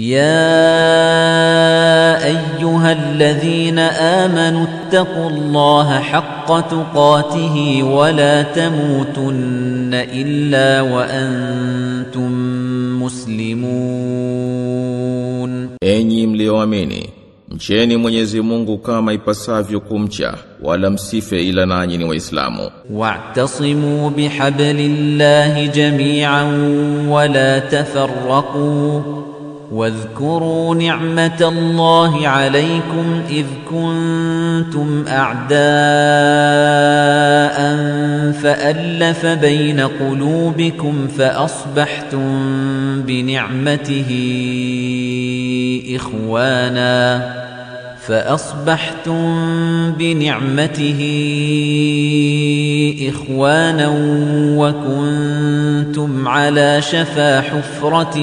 يا ايها الذين امنوا اتقوا الله حق تقاته ولا تموتن الا وانتم مسلمون اني mlioamini Mcheni Mwenyezi Mungu kama ipasavyo kumcha wala msife ila nanyi ni waislamu. Wa'tasimu bihablillahi jami'an wa la tafarraqu واذكروا نعمة الله عليكم إذ كنتم أعداء فألف بين قلوبكم فأصبحتم بنعمته إخواناً فأصبحتم بنعمته إخوانا وكنتم على شفا حفرة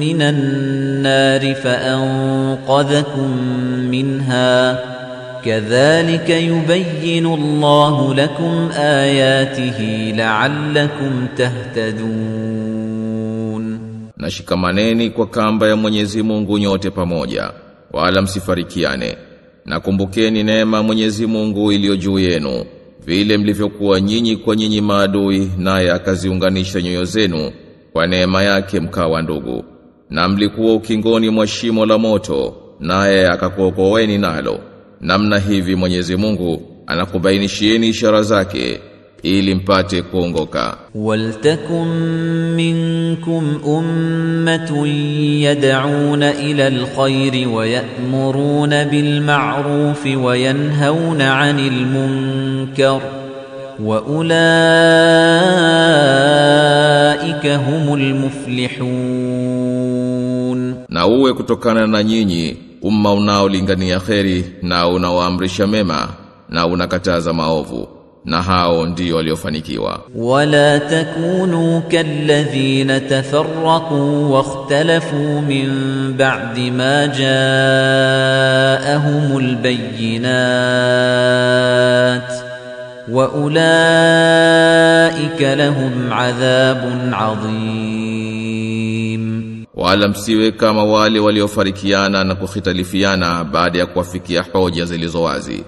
من النار فأنقذكم منها كذلك يبين الله لكم آياته لعلكم تهتدون Nashikamaneni kwa kamba ya Mwenyezi Mungu nyote pamoja wala msifarikiane na kumbukeni neema Mwenyezi Mungu iliyo juu yenu vile mlivyokuwa nyinyi kwa nyinyi maadui naye akaziunganisha nyoyo zenu kwa neema yake mkawa ndugu na mlikuwa ukingoni mwa shimo la moto naye akakuokoeni nalo namna hivi Mwenyezi Mungu anakubainishieni ishara zake ili mpate kuongoka. Waltakum minkum ummatun yad'una ila alkhairi wa ya'muruna bil ma'ruf wa yanhauna 'anil munkar wa ulaika humul muflihun. Na uwe kutokana na nyinyi umma unaolingania kheri na unaoamrisha mema na unakataza maovu na hao ndio waliofanikiwa. Wala takunu kalladhina tafarraqu wakhtalafu min ba'di ma ja'ahumul bayyinat wa ulaika lahum adhabun adhim, wala msiwe kama wale waliofarikiana na kukhitalifiana baada ya kuwafikia hoja zilizo wazi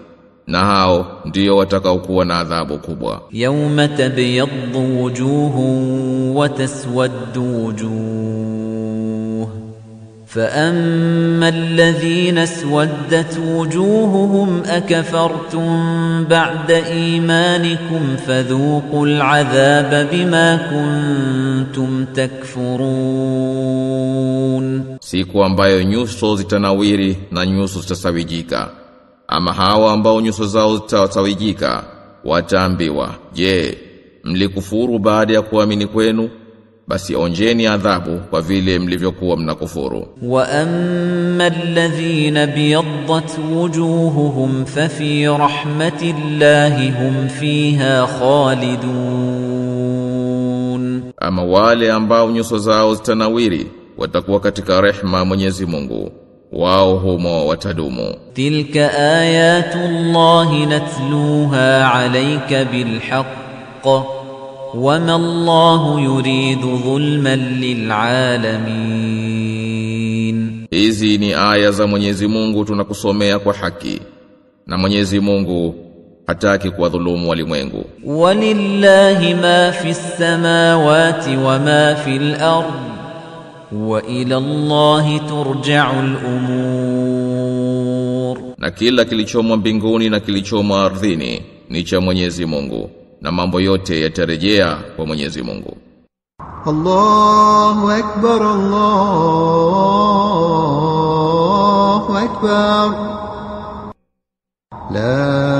na hao ndio watakaokuwa na adhabu kubwa. Yauma tabyaddu wujuhun wa taswaddu wujuh faamma alladhina swaddat wujuhuhum akafartum ba'da imanikum fadhuqu al'adhaba bima kuntum takfurun, siku ambayo nyuso zitanawiri na nyuso zitasawijika Ama hawa ambao nyuso zao zitawajika wataambiwa, "Je, mlikufuru baada ya kuamini kwenu?" Basi onjeni adhabu kwa vile mlivyokuwa mnakufuru. Wa amma alladhina biyaddat wujuhuhum fa fi rahmatillahi hum fiha khalidun, ama wale ambao nyuso zao zitanawiri watakuwa katika rehma Mwenyezi Mungu wao humo watadumu tilka ayatullahi natluha alayka bilhaqq wama allahu yuridu dhulman lilalamin hizi ni aya za Mwenyezi Mungu tunakusomea kwa haki na Mwenyezi Mungu hataki kuwadhulumu walimwengu walillahi ma fis samawati wama fil ardh Waila Allahi turja'ul umur, na kila kilichomo mbinguni na kilichomo ardhini ni cha Mwenyezi Mungu na mambo yote yatarejea kwa Mwenyezi Mungu. Allahu akbar, Allahu akbar, la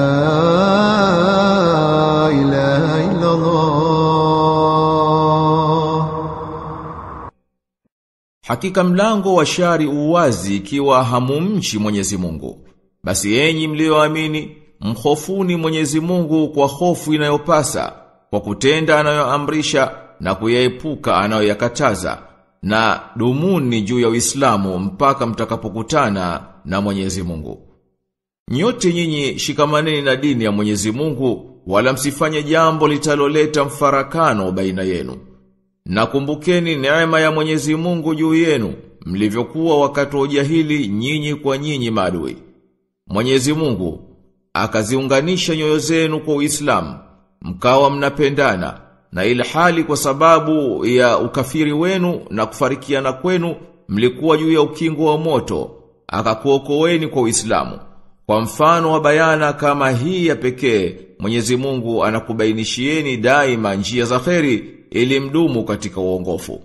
Hakika mlango wa shari uwazi ikiwa hamumchi Mwenyezi Mungu. Basi enyi mlioamini, mhofuni Mwenyezi Mungu kwa hofu inayopasa, kwa kutenda anayoamrisha na kuyaepuka anayoyakataza. Na dumuni juu ya Uislamu mpaka mtakapokutana na Mwenyezi Mungu. Nyote nyinyi shikamaneni na dini ya Mwenyezi Mungu wala msifanye jambo litaloleta mfarakano baina yenu. Na kumbukeni neema ya Mwenyezi Mungu juu yenu, mlivyokuwa wakati wa ujahili nyinyi kwa nyinyi maadui. Mwenyezi Mungu akaziunganisha nyoyo zenu kwa Uislamu, mkawa mnapendana na ilhali kwa sababu ya ukafiri wenu na kufarikiana kwenu mlikuwa juu ya ukingo wa moto akakuokoeni kwa Uislamu. Kwa mfano wa bayana kama hii ya pekee, Mwenyezi Mungu anakubainishieni daima njia za kheri ili mdumu katika uongofu.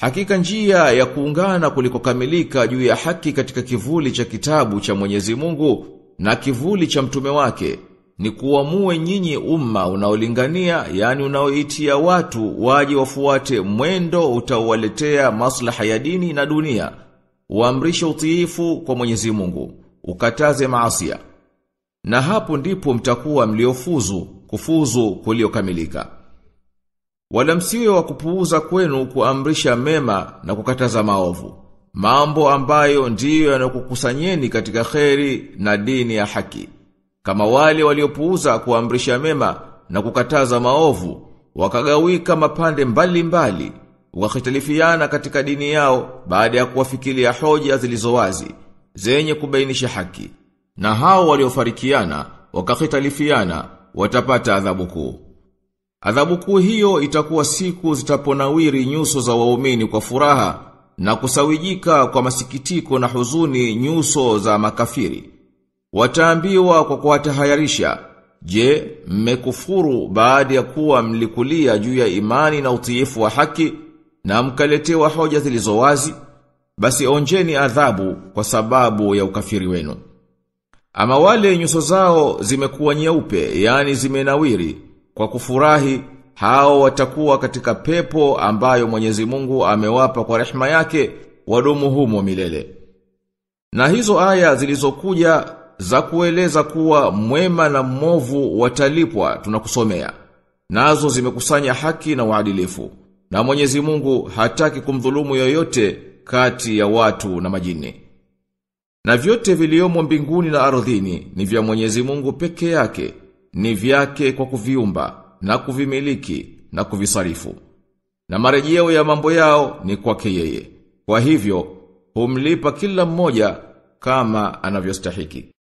Hakika njia ya kuungana kulikokamilika juu ya haki katika kivuli cha kitabu cha Mwenyezi Mungu na kivuli cha mtume wake ni kuamue nyinyi umma unaolingania yani unaoitia watu waje wafuate mwendo utawaletea maslaha ya dini na dunia uamrishe utiifu kwa Mwenyezi Mungu ukataze maasia na hapo ndipo mtakuwa mliofuzu kufuzu kuliokamilika Wala msiwe wa kupuuza kwenu kuamrisha mema na kukataza maovu. Mambo ambayo ndiyo yanakukusanyeni katika kheri na dini ya haki. Kama wale waliopuuza kuamrisha mema na kukataza maovu, wakagawika mapande mbali mbali, wakitalifiana katika dini yao baada ya kuwafikilia hoja zilizowazi, zenye kubainisha haki. Na hao waliofarikiana, wakakitalifiana, watapata adhabu kuu. Adhabu kuu hiyo itakuwa siku zitaponawiri nyuso za waumini kwa furaha na kusawijika kwa masikitiko na huzuni nyuso za makafiri. Wataambiwa kwa kuwatahayarisha, je, mmekufuru baada ya kuwa mlikulia juu ya imani na utiifu wa haki na mkaletewa hoja zilizo wazi? Basi onjeni adhabu kwa sababu ya ukafiri wenu. Ama wale nyuso zao zimekuwa nyeupe, yani zimenawiri, kwa kufurahi, hao watakuwa katika pepo ambayo mwenyezi mungu amewapa kwa rehema yake, wadumu humo milele. Na hizo aya zilizokuja za kueleza kuwa mwema na mwovu watalipwa tunakusomea. Nazo zimekusanya haki na uadilifu. Na Mwenyezi Mungu hataki kumdhulumu yoyote kati ya watu na majini. Na vyote viliomo mbinguni na ardhini ni vya Mwenyezi Mungu peke yake ni vyake kwa kuviumba na kuvimiliki na kuvisarifu. Na marejeo ya mambo yao ni kwake yeye. Kwa hivyo humlipa kila mmoja kama anavyostahiki.